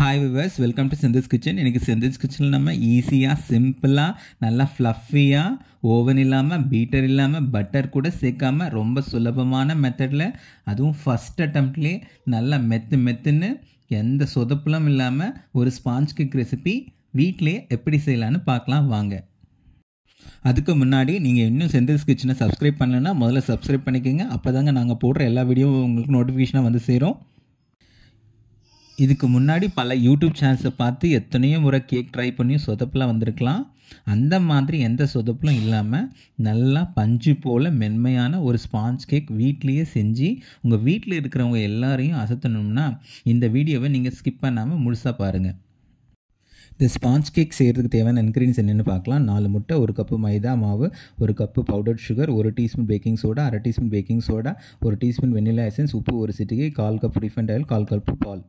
hi viewers welcome to Senthil's kitchen எனக்கு செந்திஸ் கிச்சனில் நம்ம ஈஸியாக சிம்பிளாக நல்லா ஃப்ளஃபியாக ஓவன் இல்லாமல் பீட்டர் இல்லாமல் பட்டர் கூட சேர்க்காமல் ரொம்ப சுலபமான மெத்தடில் அதுவும் ஃபஸ்ட் அட்டம்ப்ட்லேயே நல்லா மெத்து மெத்துன்னு எந்த சொதப்பிலும் இல்லாமல் ஒரு ஸ்பாஞ்ச் கிக் ரெசிபி வீட்டிலேயே எப்படி செய்யலான்னு பார்க்கலாம் வாங்க அதுக்கு முன்னாடி நீங்கள் இன்னும் செந்தில்ஸ் கிச்சனை சப்ஸ்கிரைப் பண்ணலைன்னா முதல்ல சப்ஸ்கிரைப் பண்ணிக்கோங்க அப்போ தாங்க நாங்கள் போடுற எல்லா வீடியோவும் உங்களுக்கு நோட்டிஃபிகேஷனாக வந்து சேரும் இதுக்கு முன்னாடி பல யூடியூப் சேனல்ஸை பார்த்து எத்தனையோ முறை கேக் ட்ரை பண்ணி சொதப்பெலாம் வந்திருக்கலாம் அந்த மாதிரி எந்த சொதப்பிலும் இல்லாமல் நல்லா பஞ்சு போல் மென்மையான ஒரு ஸ்பாஞ்ச் கேக் வீட்லேயே செஞ்சு உங்கள் வீட்டில் இருக்கிறவங்க எல்லாரையும் அசத்தணும்னா இந்த வீடியோவை நீங்கள் ஸ்கிப் பண்ணாமல் முழுசாக பாருங்கள் இந்த ஸ்பாஞ்ச் கேக் செய்கிறதுக்கு தேவையான இன்க்ரீடியன்ஸ் என்னென்னு பார்க்கலாம் நாலு முட்டை ஒரு கப்பு மைதா மாவு ஒரு கப்பு பவுடர் சுகர் ஒரு டீஸ்பூன் பேக்கிங் சோடா அரை டீஸ்பூன் பேக்கிங் சோடா ஒரு டீஸ்பூன் வெனிலா எசன்ஸ் உப்பு ஒரு சிட்டிகை கால் கப் ரீஃபண்ட் ஆயில் கால் கப்பு பால்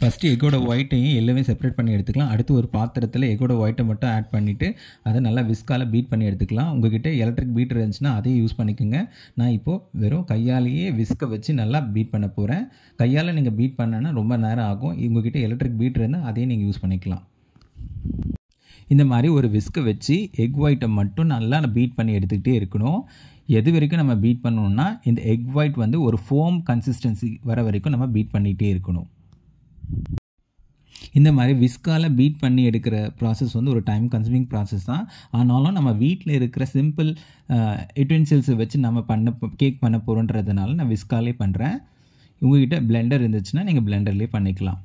ஃபஸ்ட்டு எக்கோட ஒயிட்டையும் எல்லாமே செப்பரேட் பண்ணி எடுத்துக்கலாம் அடுத்து ஒரு பாத்திரத்தில் எக்கோட ஒயிட்டை மட்டும் ஆட் பண்ணிவிட்டு அதை நல்லா விஸ்கால பீட் பண்ணி எடுத்துக்கலாம் உங்ககிட்ட எலக்ட்ரிக் பீட் இருந்துச்சுன்னா அதையும் யூஸ் பண்ணிக்கோங்க நான் இப்போது வெறும் கையாலேயே விஸ்கை வச்சு நல்லா பீட் பண்ண போகிறேன் கையால் நீங்கள் பீட் பண்ணேன்னா ரொம்ப நேரம் ஆகும் உங்ககிட்ட எலக்ட்ரிக் பீட் இருந்தால் அதையும் நீங்கள் யூஸ் பண்ணிக்கலாம் இந்த மாதிரி ஒரு விஸ்கை வச்சு எக் ஒயிட்டை மட்டும் நல்லா பீட் பண்ணி எடுத்துக்கிட்டே இருக்கணும் எது வரைக்கும் நம்ம பீட் பண்ணணுன்னா இந்த எக் ஒயிட் வந்து ஒரு ஃபோம் கன்சிஸ்டன்சி வர வரைக்கும் நம்ம பீட் பண்ணிகிட்டே இருக்கணும் இந்த மாதிரி விஸ்கால பீட் பண்ணி எடுக்கிற ப்ராசஸ் வந்து ஒரு டைம் கன்சூமிங் ப்ராசஸ் தான் ஆனாலும் நம்ம வீட்டில் இருக்கிற சிம்பிள் யுட்டென்சில்ஸை வச்சு நம்ம பண்ண கேக் பண்ண போகிறோன்றதுனால நான் விஸ்காலே பண்ணுறேன் உங்ககிட்ட பிளெண்டர் இருந்துச்சுன்னா நீங்கள் பிளெண்டர்லேயே பண்ணிக்கலாம்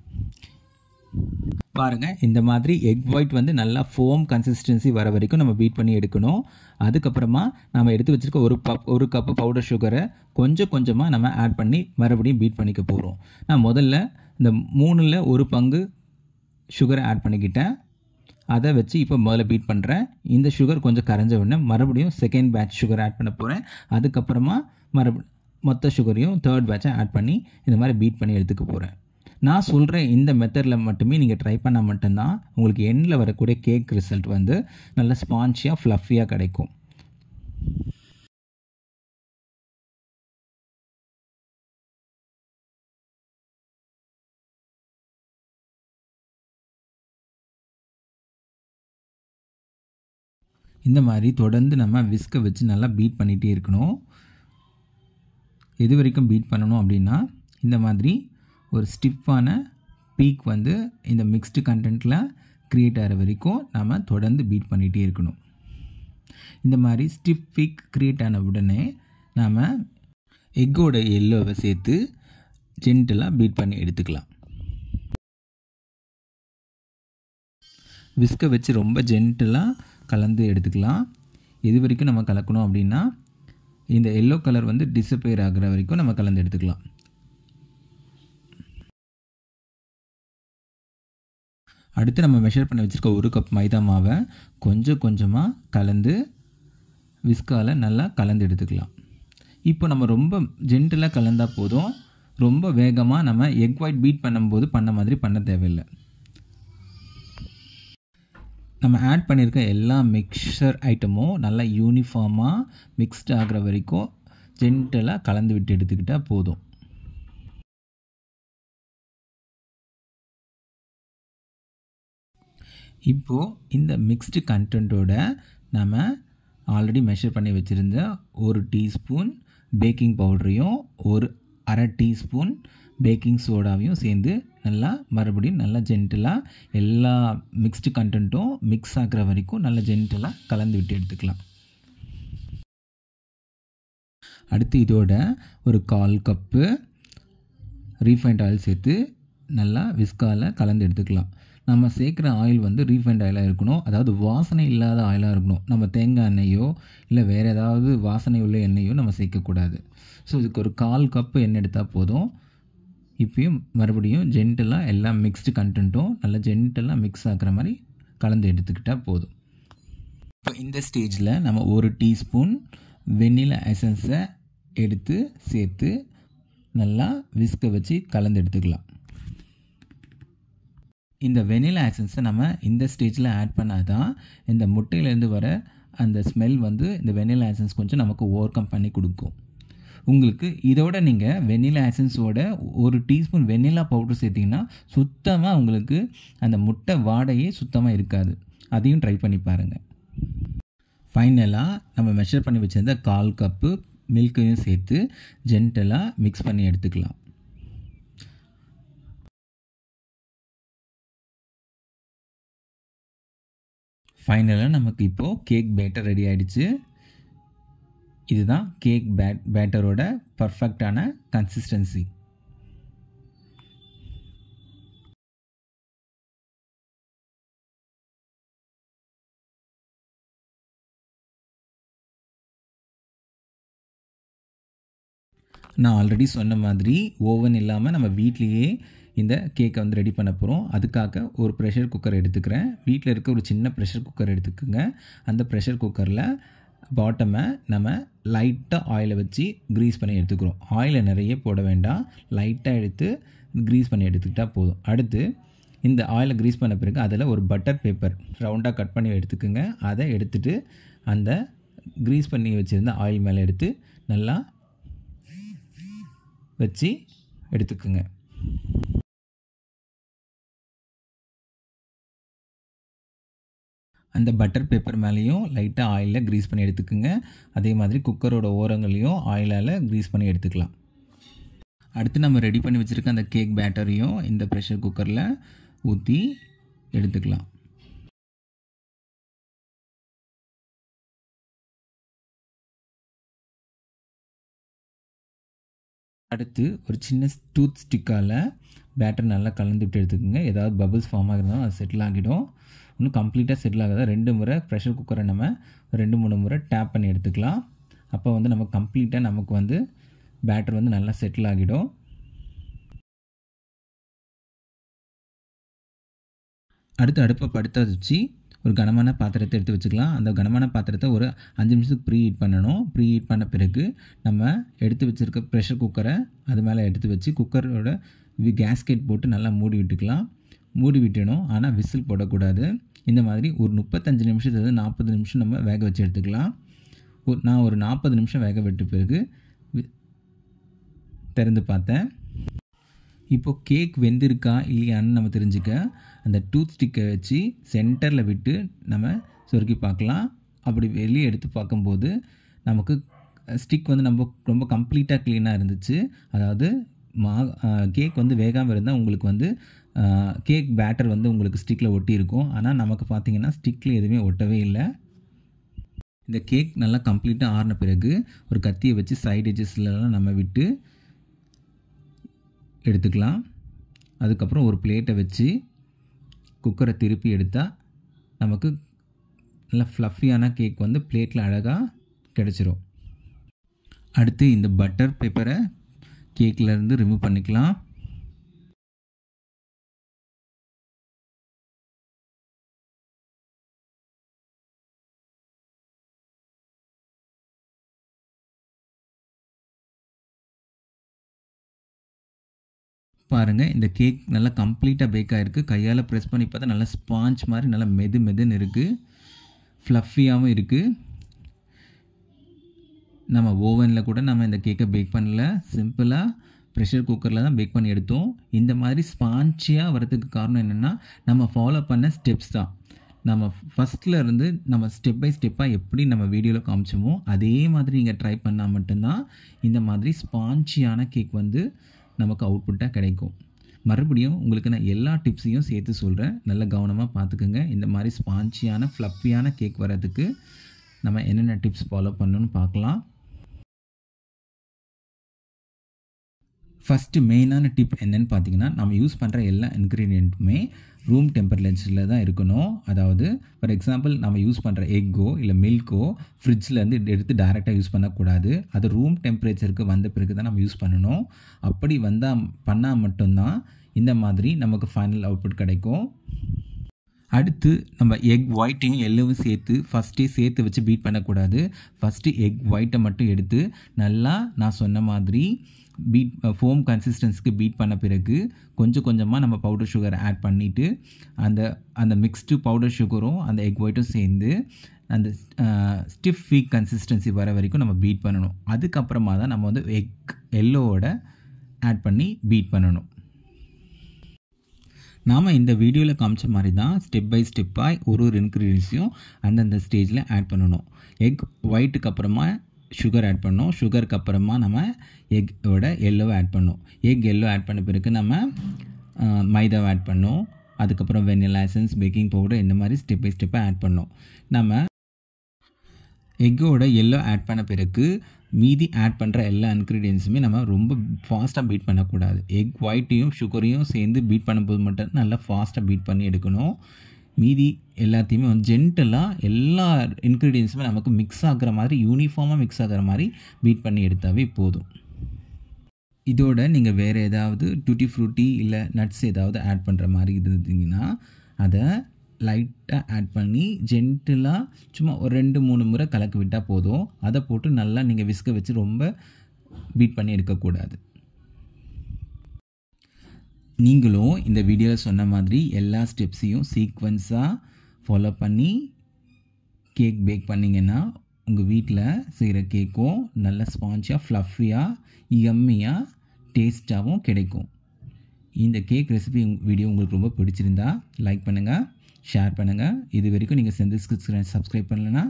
பாருங்கள் இந்த மாதிரி எக் ஒயிட் வந்து நல்லா ஃபோம் கன்சிஸ்டன்சி வர வரைக்கும் நம்ம பீட் பண்ணி எடுக்கணும் அதுக்கப்புறமா நம்ம எடுத்து வச்சுருக்க ஒரு பப் ஒரு கப்பு பவுடர் சுகரை கொஞ்சம் கொஞ்சமாக நம்ம ஆட் பண்ணி மறுபடியும் பீட் பண்ணிக்க போகிறோம் நான் முதல்ல இந்த மூணில் ஒரு பங்கு சுகரை ஆட் பண்ணிக்கிட்டேன் அதை வச்சு இப்போ முதல்ல பீட் பண்ணுறேன் இந்த சுகர் கொஞ்சம் கரைஞ்ச உடனே மறுபடியும் செகண்ட் பேட்ச் சுகர் ஆட் பண்ண போகிறேன் அதுக்கப்புறமா மறுபடியும் மொத்த சுகரையும் தேர்ட் பேட்சை ஆட் பண்ணி இந்த மாதிரி பீட் பண்ணி எடுத்துக்க போகிறேன் நான் சொல்கிற இந்த மெத்தடில் மட்டுமே நீங்கள் ட்ரை பண்ணால் மட்டும்தான் உங்களுக்கு எண்ணில் வரக்கூடிய கேக் ரிசல்ட் வந்து நல்ல ஸ்பான்ச்சியாக ஃப்ளஃபியாக கிடைக்கும் இந்த மாதிரி தொடர்ந்து நம்ம விஸ்கை வச்சு நல்லா பீட் பண்ணிகிட்டே இருக்கணும் எது வரைக்கும் பீட் பண்ணணும் அப்படின்னா இந்த மாதிரி ஒரு ஸ்டிஃப்பான பீக் வந்து இந்த மிக்ஸ்டு கண்டென்ட்டில் க்ரியேட் ஆகிற வரைக்கும் நம்ம தொடர்ந்து பீட் பண்ணிகிட்டே இருக்கணும் இந்த மாதிரி ஸ்டிஃப் பீக் க்ரியேட் ஆன உடனே நாம் எக்கோட எல்லோவை சேர்த்து ஜென்டலாக பீட் பண்ணி எடுத்துக்கலாம் விஸ்கை வச்சு ரொம்ப ஜென்டலாக கலந்து எடுத்துக்கலாம் எது வரைக்கும் நம்ம கலக்கணும் அப்படின்னா இந்த எல்லோ கலர் வந்து டிஸப்பேர் ஆகிற வரைக்கும் நம்ம கலந்து எடுத்துக்கலாம் அடுத்து நம்ம மெஷர் பண்ணி வச்சுருக்க ஒரு கப் மைதா மாவை கொஞ்சம் கொஞ்சமாக கலந்து விஸ்காவில் நல்லா கலந்து எடுத்துக்கலாம் இப்போ நம்ம ரொம்ப ஜென்டலாக கலந்தால் போதும் ரொம்ப வேகமாக நம்ம எக் ஒயிட் பீட் பண்ணும்போது பண்ண மாதிரி பண்ண தேவையில்லை நம்ம ஆட் பண்ணியிருக்க எல்லா மிக்சர் ஐட்டமும் நல்லா யூனிஃபார்மாக மிக்ஸ்ட் ஆகிற வரைக்கும் ஜென்டலாக கலந்து விட்டு எடுத்துக்கிட்டால் போதும் இப்போது இந்த மிக்ஸ்டு கண்டென்ட்டோட நம்ம ஆல்ரெடி மெஷர் பண்ணி வச்சுருந்த ஒரு டீஸ்பூன் பேக்கிங் பவுடரையும் ஒரு அரை டீஸ்பூன் பேக்கிங் சோடாவையும் சேர்ந்து நல்லா மறுபடியும் நல்லா ஜென்டலாக எல்லா மிக்ஸ்டு கண்டென்ட்டும் மிக்ஸ் ஆகிற வரைக்கும் நல்லா ஜென்டலாக கலந்து விட்டு எடுத்துக்கலாம் அடுத்து இதோட ஒரு கால் கப்பு ரீஃபைண்ட் ஆயில் சேர்த்து நல்லா விஸ்காவில் கலந்து எடுத்துக்கலாம் நம்ம சேர்க்குற ஆயில் வந்து ரீஃபைண்ட் ஆயிலாக இருக்கணும் அதாவது வாசனை இல்லாத ஆயிலாக இருக்கணும் நம்ம தேங்காய் எண்ணெயோ இல்லை வேறு ஏதாவது வாசனை உள்ள எண்ணெயோ நம்ம சேர்க்கக்கூடாது ஸோ இதுக்கு ஒரு கால் கப்பு எண்ணெய் எடுத்தால் போதும் இப்பயும் மறுபடியும் ஜென்டலாக எல்லாம் மிக்ஸ்டு கண்டென்ட்டும் நல்லா ஜென்டலாக மிக்ஸ் ஆகிற மாதிரி கலந்து எடுத்துக்கிட்டால் போதும் இப்போ இந்த ஸ்டேஜில் நம்ம ஒரு டீஸ்பூன் வெண்ணிலா எசன்ஸை எடுத்து சேர்த்து நல்லா விஸ்க வச்சு கலந்து எடுத்துக்கலாம் இந்த வெனிலா ஆசன்ஸை நம்ம இந்த ஸ்டேஜில் ஆட் பண்ணால் தான் இந்த முட்டையிலேருந்து வர அந்த ஸ்மெல் வந்து இந்த வெனிலா ஆசன்ஸ் கொஞ்சம் நமக்கு ஓவர் கம் பண்ணி கொடுக்கும் உங்களுக்கு இதோட நீங்கள் வெனிலா ஆசன்ஸோட ஒரு டீஸ்பூன் வெனிலா பவுடர் சேர்த்திங்கன்னா சுத்தமாக உங்களுக்கு அந்த முட்டை வாடையே சுத்தமாக இருக்காது அதையும் ட்ரை பண்ணி பாருங்கள் ஃபைனலாக நம்ம மெஷர் பண்ணி வச்சுருந்த கால் கப்பு மில்க்கையும் சேர்த்து ஜென்டலாக மிக்ஸ் பண்ணி எடுத்துக்கலாம் ஃபைனலாக நமக்கு இப்போது கேக் பேட்டர் ரெடி ஆகிடுச்சு இதுதான் கேக் பேட் பேட்டரோட பர்ஃபெக்டான கன்சிஸ்டன்சி நான் ஆல்ரெடி சொன்ன மாதிரி ஓவன் இல்லாமல் நம்ம வீட்லேயே இந்த கேக்கை வந்து ரெடி பண்ண போகிறோம் அதுக்காக ஒரு ப்ரெஷர் குக்கர் எடுத்துக்கிறேன் வீட்டில் இருக்க ஒரு சின்ன ப்ரெஷர் குக்கர் எடுத்துக்கோங்க அந்த ப்ரெஷர் குக்கரில் பாட்டமை நம்ம லைட்டாக ஆயிலை வச்சு க்ரீஸ் பண்ணி எடுத்துக்கிறோம் ஆயிலை நிறைய போட வேண்டாம் லைட்டாக எடுத்து க்ரீஸ் பண்ணி எடுத்துக்கிட்டால் போதும் அடுத்து இந்த ஆயிலை க்ரீஸ் பண்ண பிறகு அதில் ஒரு பட்டர் பேப்பர் ரவுண்டாக கட் பண்ணி எடுத்துக்கோங்க அதை எடுத்துகிட்டு அந்த க்ரீஸ் பண்ணி வச்சுருந்த ஆயில் மேலே எடுத்து நல்லா வச்சு எடுத்துக்கோங்க அந்த பட்டர் பேப்பர் மேலேயும் லைட்டாக ஆயிலில் க்ரீஸ் பண்ணி எடுத்துக்கோங்க அதே மாதிரி குக்கரோட ஓரங்களையும் ஆயிலால் க்ரீஸ் பண்ணி எடுத்துக்கலாம் அடுத்து நம்ம ரெடி பண்ணி வச்சுருக்க அந்த கேக் பேட்டரையும் இந்த ப்ரெஷர் குக்கரில் ஊற்றி எடுத்துக்கலாம் அடுத்து ஒரு சின்ன டூத் ஸ்டிக்கால் பேட்டர் நல்லா கலந்துவிட்டு எடுத்துக்கோங்க ஏதாவது பபுள்ஸ் ஃபார்ம் ஆகிருந்தாலும் அது செட்டில் ஆகிடும் இன்னும் கம்ப்ளீட்டாக செட்டில் ஆகாத ரெண்டு முறை ப்ரெஷர் குக்கரை நம்ம ரெண்டு மூணு முறை டேப் பண்ணி எடுத்துக்கலாம் அப்போ வந்து நம்ம கம்ப்ளீட்டாக நமக்கு வந்து பேட்டர் வந்து நல்லா செட்டில் ஆகிடும் அடுத்து அடுப்பை படுத்த வச்சு ஒரு கனமான பாத்திரத்தை எடுத்து வச்சுக்கலாம் அந்த கனமான பாத்திரத்தை ஒரு அஞ்சு நிமிஷத்துக்கு ப்ரீ ஹீட் பண்ணணும் ப்ரீ ஹீட் பண்ண பிறகு நம்ம எடுத்து வச்சுருக்க ப்ரெஷர் குக்கரை அது மேலே எடுத்து வச்சு குக்கரோட கேஸ்கெட் போட்டு நல்லா மூடி விட்டுக்கலாம் மூடி விட்டணும் ஆனால் விசில் போடக்கூடாது இந்த மாதிரி ஒரு முப்பத்தஞ்சு நிமிஷத்துலேருந்து நாற்பது நிமிஷம் நம்ம வேக வச்சு எடுத்துக்கலாம் ஒரு நான் ஒரு நாற்பது நிமிஷம் வேக விட்டு பிறகு திறந்து பார்த்தேன் இப்போது கேக் வெந்திருக்கா இல்லையான்னு நம்ம தெரிஞ்சுக்க அந்த டூத் ஸ்டிக்கை வச்சு சென்டரில் விட்டு நம்ம சொருக்கி பார்க்கலாம் அப்படி வெளியே எடுத்து பார்க்கும்போது நமக்கு ஸ்டிக் வந்து நம்ம ரொம்ப கம்ப்ளீட்டாக க்ளீனாக இருந்துச்சு அதாவது மா கேக் வந்து வேகாமல் இருந்தால் உங்களுக்கு வந்து கேக் பேட்டர் வந்து உங்களுக்கு ஸ்டிக்கில் ஒட்டி இருக்கும் ஆனால் நமக்கு பார்த்தீங்கன்னா ஸ்டிக்கில் எதுவுமே ஒட்டவே இல்லை இந்த கேக் நல்லா கம்ப்ளீட்டாக ஆறின பிறகு ஒரு கத்தியை வச்சு சைடு எஜஸ்லாம் நம்ம விட்டு எடுத்துக்கலாம் அதுக்கப்புறம் ஒரு பிளேட்டை வச்சு குக்கரை திருப்பி எடுத்தால் நமக்கு நல்லா ஃப்ளஃபியான கேக் வந்து பிளேட்டில் அழகாக கிடச்சிரும் அடுத்து இந்த பட்டர் பேப்பரை கேக்கிலேருந்து ரிமூவ் பண்ணிக்கலாம் பாருங்கள் இந்த கேக் நல்லா கம்ப்ளீட்டாக பேக் ஆகிருக்கு கையால் ப்ரெஸ் பண்ணி பார்த்தா நல்லா ஸ்பாஞ்ச் மாதிரி நல்லா மெது மெதுன்னு இருக்குது ஃப்ளஃபியாகவும் இருக்குது நம்ம ஓவனில் கூட நம்ம இந்த கேக்கை பேக் பண்ணல சிம்பிளாக ப்ரெஷர் குக்கரில் தான் பேக் பண்ணி எடுத்தோம் இந்த மாதிரி ஸ்பாஞ்சியாக வரதுக்கு காரணம் என்னென்னா நம்ம ஃபாலோ பண்ண ஸ்டெப்ஸ் தான் நம்ம ஃபஸ்ட்டில் இருந்து நம்ம ஸ்டெப் பை ஸ்டெப்பாக எப்படி நம்ம வீடியோவில் காமிச்சோமோ அதே மாதிரி நீங்கள் ட்ரை பண்ணால் மட்டும்தான் இந்த மாதிரி ஸ்பாஞ்சியான கேக் வந்து நமக்கு அவுட்புட்டாக கிடைக்கும் மறுபடியும் உங்களுக்கு நான் எல்லா டிப்ஸையும் சேர்த்து சொல்கிறேன் நல்லா கவனமாக பார்த்துக்குங்க இந்த மாதிரி ஸ்பான்ச்சியான ஃப்ளப்பியான கேக் வர்றதுக்கு நம்ம என்னென்ன டிப்ஸ் ஃபாலோ பண்ணணும்னு பார்க்கலாம் ஃபஸ்ட்டு மெயினான டிப் என்னென்னு பார்த்தீங்கன்னா நம்ம யூஸ் பண்ணுற எல்லா இன்க்ரீடியண்ட்டுமே ரூம் டெம்பரேச்சரில் தான் இருக்கணும் அதாவது ஃபார் எக்ஸாம்பிள் நம்ம யூஸ் பண்ணுற எக்கோ இல்லை மில்க்கோ ஃப்ரிட்ஜ்லேருந்து எடுத்து டைரெக்டாக யூஸ் பண்ணக்கூடாது அது ரூம் டெம்பரேச்சருக்கு வந்த பிறகு தான் நம்ம யூஸ் பண்ணணும் அப்படி வந்தால் பண்ணால் மட்டும்தான் இந்த மாதிரி நமக்கு ஃபைனல் அவுட்புட் கிடைக்கும் அடுத்து நம்ம எக் ஒயிட்டையும் எல்லோவும் சேர்த்து ஃபஸ்ட்டே சேர்த்து வச்சு பீட் பண்ணக்கூடாது ஃபஸ்ட்டு எக் ஒயிட்டை மட்டும் எடுத்து நல்லா நான் சொன்ன மாதிரி பீட் ஃபோம் கன்சிஸ்டன்ஸுக்கு பீட் பண்ண பிறகு கொஞ்சம் கொஞ்சமாக நம்ம பவுடர் சுகர் ஆட் பண்ணிவிட்டு அந்த அந்த மிக்ஸ்டு பவுடர் சுகரும் அந்த எக் ஒயிட்டும் சேர்ந்து அந்த ஸ்டிஃப் வீக் கன்சிஸ்டன்சி வர வரைக்கும் நம்ம பீட் பண்ணணும் அதுக்கப்புறமா தான் நம்ம வந்து எக் எல்லோவோட ஆட் பண்ணி பீட் பண்ணணும் நாம் இந்த வீடியோவில் காமிச்ச மாதிரி தான் ஸ்டெப் பை ஸ்டெப்பாக ஒரு ஒரு இன்க்ரீடியன்ஸையும் அந்தந்த ஸ்டேஜில் ஆட் பண்ணணும் எக் ஒயிட்டுக்கு அப்புறமா sugar ஆட் பண்ணோம் சுகருக்கு அப்புறமா நம்ம எக்கோட எல்லோவை ஆட் பண்ணும் எக் எல்லோ ஆட் பண்ண பிறகு நம்ம மைதாவை ஆட் பண்ணோம் அதுக்கப்புறம் வெனிலா எசன்ஸ் பேக்கிங் பவுடர் இந்த மாதிரி ஸ்டெப் பை ஸ்டெப்பாக ஆட் பண்ணும் நம்ம எக்கோட எல்லோ ஆட் பண்ண பிறகு மீதி ஆட் பண்ணுற எல்லா இன்க்ரீடியன்ஸுமே நம்ம ரொம்ப ஃபாஸ்ட்டாக பீட் பண்ணக்கூடாது எக் ஒயிட்டையும் சுகரையும் சேர்ந்து பீட் பண்ணும்போது மட்டும் நல்லா ஃபாஸ்ட்டாக பீட் பண்ணி எடுக்கணும் மீதி எல்லாத்தையுமே வந்து ஜென்டலாக எல்லா இன்க்ரீடியன்ஸுமே நமக்கு மிக்ஸ் ஆகிற மாதிரி யூனிஃபார்மாக மிக்ஸ் ஆகிற மாதிரி பீட் பண்ணி எடுத்தாவே போதும் இதோட நீங்கள் வேறு ஏதாவது டூட்டி ஃப்ரூட்டி இல்லை நட்ஸ் ஏதாவது ஆட் பண்ணுற மாதிரி இருந்தீங்கன்னா அதை லைட்டாக ஆட் பண்ணி ஜென்டலாக சும்மா ஒரு ரெண்டு மூணு முறை கலக்கி விட்டால் போதும் அதை போட்டு நல்லா நீங்கள் விஸ்க வச்சு ரொம்ப பீட் பண்ணி எடுக்கக்கூடாது நீங்களும் இந்த வீடியோவில் சொன்ன மாதிரி எல்லா ஸ்டெப்ஸையும் சீக்வன்ஸாக ஃபாலோ பண்ணி கேக் பேக் பண்ணிங்கன்னா உங்கள் வீட்டில் செய்கிற கேக்கும் நல்ல ஸ்பாஞ்சாக ஃப்ளஃபியாக எம்மியாக டேஸ்ட்டாகவும் கிடைக்கும் இந்த கேக் ரெசிபி வீடியோ உங்களுக்கு ரொம்ப பிடிச்சிருந்தா லைக் பண்ணுங்கள் ஷேர் பண்ணுங்கள் இது வரைக்கும் நீங்கள் செந்தில் சப்ஸ்கிரைப் பண்ணலன்னா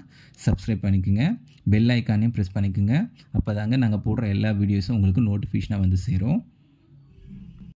சப்ஸ்கிரைப் பண்ணிக்கோங்க பெல் ஐக்கானையும் ப்ரெஸ் பண்ணிக்கோங்க அப்போ தாங்க நாங்கள் போடுற எல்லா வீடியோஸும் உங்களுக்கு நோட்டிஃபிகேஷனாக வந்து சேரும்